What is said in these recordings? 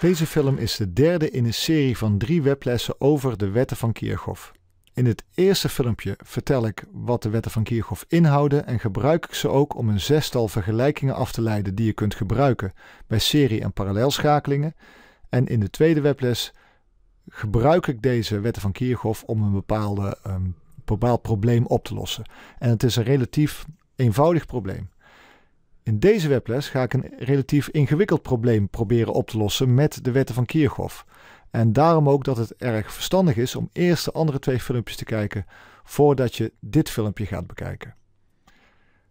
Deze film is de derde in een serie van drie weblessen over de wetten van Kirchhoff. In het eerste filmpje vertel ik wat de wetten van Kirchhoff inhouden en gebruik ik ze ook om een zestal vergelijkingen af te leiden die je kunt gebruiken bij serie- en parallelschakelingen. En in de tweede webles gebruik ik deze wetten van Kirchhoff om een ehm, bepaald probleem op te lossen. En het is een relatief eenvoudig probleem. In deze webles ga ik een relatief ingewikkeld probleem proberen op te lossen met de wetten van Kirchhoff. En daarom ook dat het erg verstandig is om eerst de andere twee filmpjes te kijken voordat je dit filmpje gaat bekijken.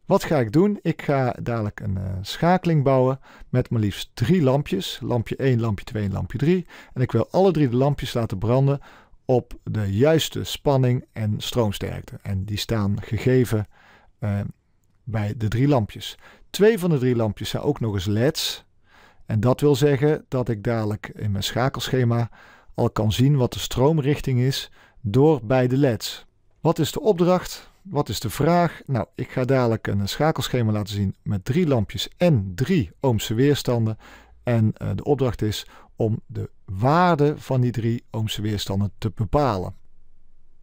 Wat ga ik doen? Ik ga dadelijk een eh, schakeling bouwen met maar liefst drie lampjes. Lampje 1, lampje 2 en lampje 3. En ik wil alle drie de lampjes laten branden op de juiste spanning en stroomsterkte. En die staan gegeven eh, bij de drie lampjes. Twee van de drie lampjes zijn ook nog eens LEDs. En dat wil zeggen dat ik dadelijk in mijn schakelschema al kan zien wat de stroomrichting is door beide LEDs. Wat is de opdracht? Wat is de vraag? Nou, ik ga dadelijk een schakelschema laten zien met drie lampjes en drie ohmse weerstanden. En eh, de opdracht is om de waarde van die drie ohmse weerstanden te bepalen.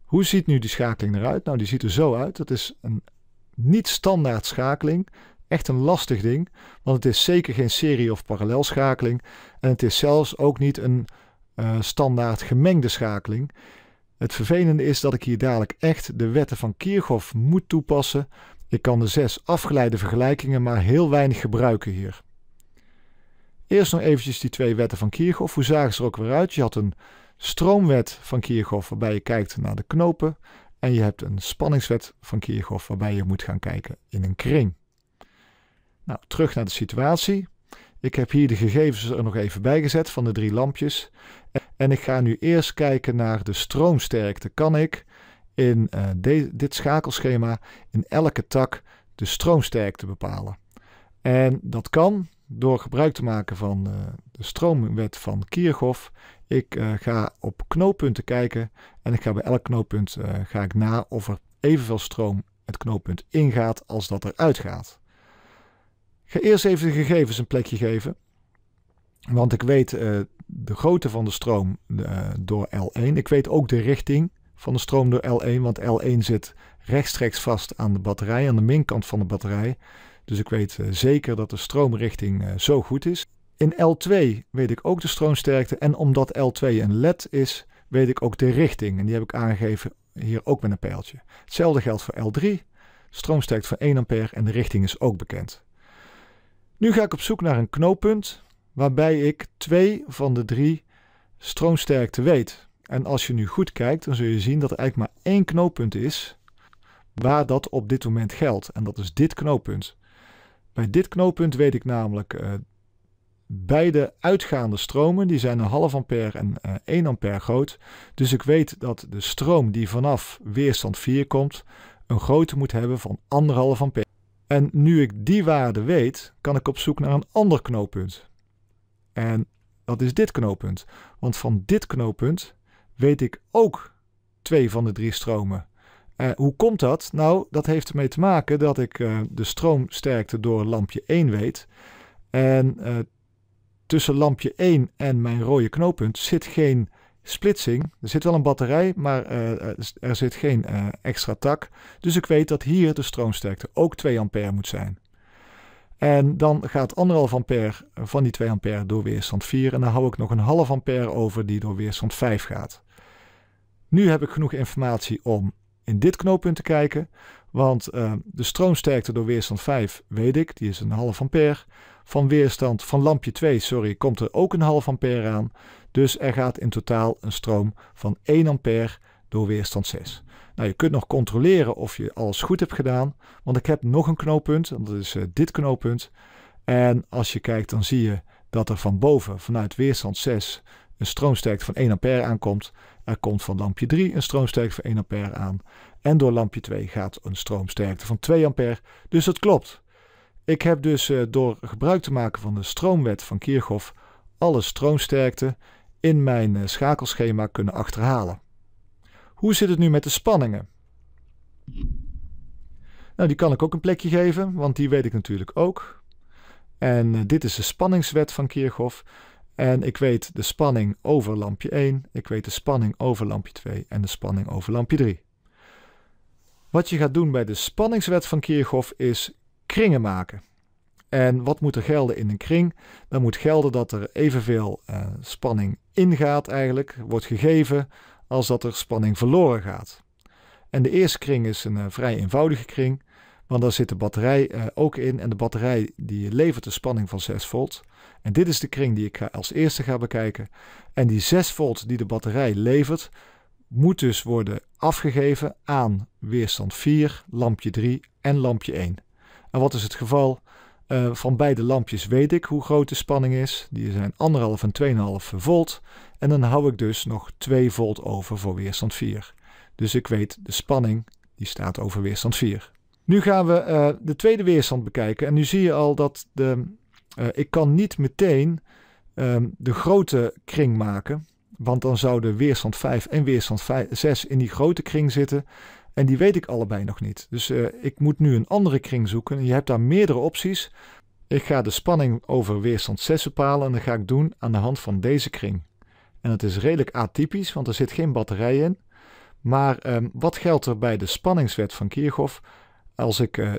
Hoe ziet nu die schakeling eruit? Nou, die ziet er zo uit. Dat is een niet standaard schakeling echt een lastig ding, want het is zeker geen serie of parallelschakeling en het is zelfs ook niet een eh, standaard gemengde schakeling. Het vervelende is dat ik hier dadelijk echt de wetten van Kirchhoff moet toepassen. Ik kan de zes afgeleide vergelijkingen maar heel weinig gebruiken hier. Eerst nog eventjes die twee wetten van Kirchhoff. Hoe zagen ze er ook weer uit? Je had een stroomwet van Kirchhoff waarbij je kijkt naar de knopen. En je hebt een spanningswet van Kirchhoff waarbij je moet gaan kijken in een kring. Nou, terug naar de situatie. Ik heb hier de gegevens er nog even bij gezet van de drie lampjes. En ik ga nu eerst kijken naar de stroomsterkte. Kan ik in eh, dit schakelschema in elke tak de stroomsterkte bepalen? En dat kan door gebruik te maken van eh, de stroomwet van Kirchhoff. Ik eh, ga op knooppunten kijken en ik ga bij elk knooppunt ga ik na of er evenveel stroom het knooppunt ingaat als dat eruit gaat ga eerst even de gegevens een plekje geven. Want ik weet eh, de grootte van de stroom eh, door L1. Ik weet ook de richting van de stroom door L1. Want L1 zit rechtstreeks vast aan de batterij, aan de minkant van de batterij. Dus ik weet eh, zeker dat de stroomrichting zo goed is. In L2 weet ik ook de stroomsterkte. En omdat L2 een LED is, weet ik ook de richting. En die heb ik aangegeven hier ook met een pijltje. Hetzelfde geldt voor L3. Stroomsterkte van 1 ampère en de richting is ook bekend. Nu ga ik op zoek naar een knooppunt waarbij ik twee van de drie stroomsterkte weet. En als je nu goed kijkt, dan zul je zien dat er eigenlijk maar één knooppunt is waar dat op dit moment geldt. En dat is dit knooppunt. Bij dit knooppunt weet ik namelijk uh, beide uitgaande stromen, die zijn een half ampère en uh, eh, 1 ampère groot. Dus ik weet dat de stroom die vanaf weerstand 4 komt, een grootte moet hebben van 1,5 ampère. En nu ik die waarde weet, kan ik op zoek naar een ander knooppunt. En dat is dit knooppunt. Want van dit knooppunt weet ik ook twee van de drie stromen. Uh, hoe komt dat? Nou, dat heeft ermee te maken dat ik uh, de stroomsterkte door lampje 1 weet. En eh, tussen lampje 1 en mijn rode knooppunt zit geen splitsing. Er zit wel een batterij, maar eh, eh, er zit geen eh, extra tak. Dus ik weet dat hier de stroomsterkte ook 2 ampère moet zijn. En dan gaat 1,5 ampère van die 2 ampère door weerstand 4. En dan hou ik nog een half ampère over die door weerstand 5 gaat. Nu heb ik genoeg informatie om in dit knooppunt te kijken. Want de stroomsterkte door weerstand 5 weet ik, die is een half ampère. Van weerstand van lampje 2, sorry, komt er ook een half ampère aan. Dus er gaat in totaal een stroom van 1 ampère door weerstand 6. Nou, je kunt nog controleren of je alles goed hebt gedaan, want ik heb nog een knooppunt, dat is eh, dit knooppunt. En als je kijkt, dan zie je dat er van boven, vanuit weerstand 6, een stroomsterkte van 1 ampère aankomt. Er komt van lampje 3 een stroomsterkte van 1 ampère aan. En door lampje 2 gaat een stroomsterkte van 2 ampère. Dus dat klopt. Ik heb dus eh, door gebruik te maken van de stroomwet van Kirchhoff alle stroomsterkte in mijn eh, schakelschema kunnen achterhalen. Hoe zit het nu met de spanningen? Nou, die kan ik ook een plekje geven, want die weet ik natuurlijk ook. En eh, dit is de spanningswet van Kirchhoff. En ik weet de spanning over lampje 1, ik weet de spanning over lampje 2 en de spanning over lampje 3. Wat je gaat doen bij de spanningswet van Kirchhoff is kringen maken. En wat moet er gelden in een kring? Dan moet gelden dat er evenveel eh, spanning ingaat eigenlijk, wordt gegeven, als dat er spanning verloren gaat. En de eerste kring is een eh, vrij eenvoudige kring, want daar zit de batterij eh, ook in en de batterij die levert de spanning van 6 volt. En dit is de kring die ik ga, als eerste ga bekijken. En die 6 volt die de batterij levert, moet dus worden afgegeven aan weerstand 4, lampje 3 en lampje 1. En wat is het geval? Eh, van beide lampjes weet ik hoe groot de spanning is. Die zijn 1,5 en 2,5 volt. En dan hou ik dus nog 2 volt over voor weerstand 4. Dus ik weet de spanning die staat over weerstand 4. Nu gaan we eh, de tweede weerstand bekijken. En nu zie je al dat de, eh, ik kan niet meteen ehm, de grote kring maken. Want dan zouden weerstand 5 en weerstand 6 in die grote kring zitten. En die weet ik allebei nog niet. Dus eh, ik moet nu een andere kring zoeken. Je hebt daar meerdere opties. Ik ga de spanning over weerstand 6 bepalen en dat ga ik doen aan de hand van deze kring. En dat is redelijk atypisch, want er zit geen batterij in. Maar ehm, wat geldt er bij de spanningswet van Kirchhoff? Als ik eh,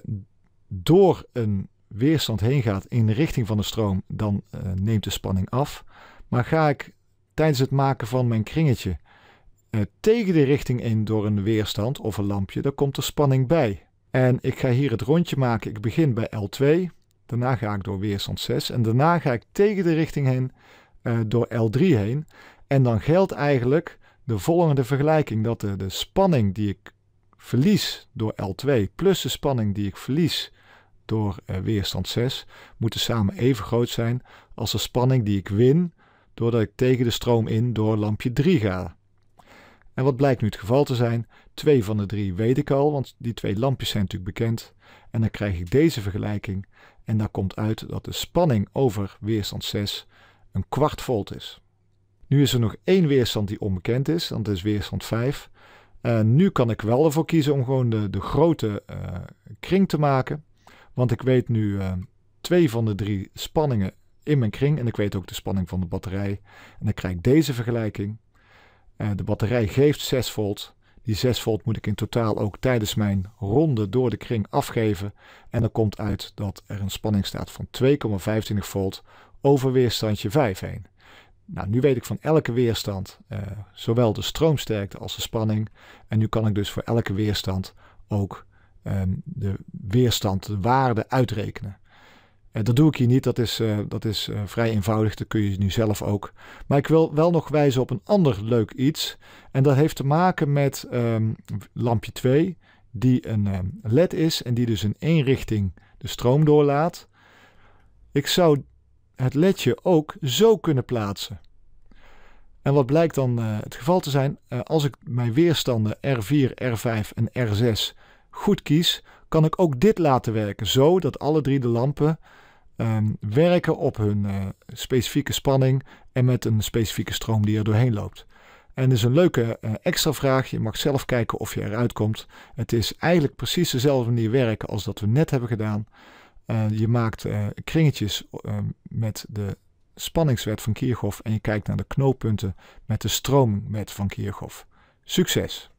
door een weerstand heen ga in de richting van de stroom, dan eh, neemt de spanning af. Maar ga ik tijdens het maken van mijn kringetje eh, tegen de richting in door een weerstand of een lampje, dan komt er spanning bij. En ik ga hier het rondje maken. Ik begin bij L2, daarna ga ik door weerstand 6 en daarna ga ik tegen de richting heen eh, door L3 heen. En dan geldt eigenlijk de volgende vergelijking, dat de, spanning die ik verlies door L2 plus de spanning die ik verlies door eh, weerstand 6 moeten dus samen even groot zijn als de spanning die ik win doordat ik tegen de stroom in door lampje 3 ga. En wat blijkt nu het geval te zijn? Twee van de drie weet ik al, want die twee lampjes zijn natuurlijk bekend. En dan krijg ik deze vergelijking. En daar komt uit dat de spanning over weerstand 6 een kwart volt is. Nu is er nog één weerstand die onbekend is, dat is weerstand 5. Eh, nu kan ik wel ervoor kiezen om gewoon de, de grote eh, kring te maken. Want ik weet nu uh, twee van de drie spanningen in mijn kring. En ik weet ook de spanning van de batterij. En dan krijg ik deze vergelijking. Eh, de batterij geeft 6 volt. Die 6 volt moet ik in totaal ook tijdens mijn ronde door de kring afgeven. En dan komt uit dat er een spanning staat van 2,25 volt over weerstandje 5 heen. Nou, nu weet ik van elke weerstand eh, zowel de stroomsterkte als de spanning. En nu kan ik dus voor elke weerstand ook ehm, de weerstand, de waarde uitrekenen. Eh, dat doe ik hier niet, dat is, eh, dat is eh, vrij eenvoudig, dat kun je nu zelf ook. Maar ik wil wel nog wijzen op een ander leuk iets. En dat heeft te maken met ehm, lampje 2, die een ehm, LED is en die dus in één richting de stroom doorlaat. Ik zou het ledje ook zo kunnen plaatsen. En wat blijkt dan het geval te zijn, als ik mijn weerstanden R4, R5 en R6 goed kies, kan ik ook dit laten werken, zo dat alle drie de lampen Ehm, werken op hun eh, specifieke spanning en met een specifieke stroom die er doorheen loopt. En is een leuke eh, extra vraag. Je mag zelf kijken of je eruit komt. Het is eigenlijk precies dezelfde manier werken als dat we net hebben gedaan. Eh, je maakt kringetjes ehm, met de spanningswet van Kirchhoff en je kijkt naar de knooppunten met de stroomwet van Kirchhoff. Succes!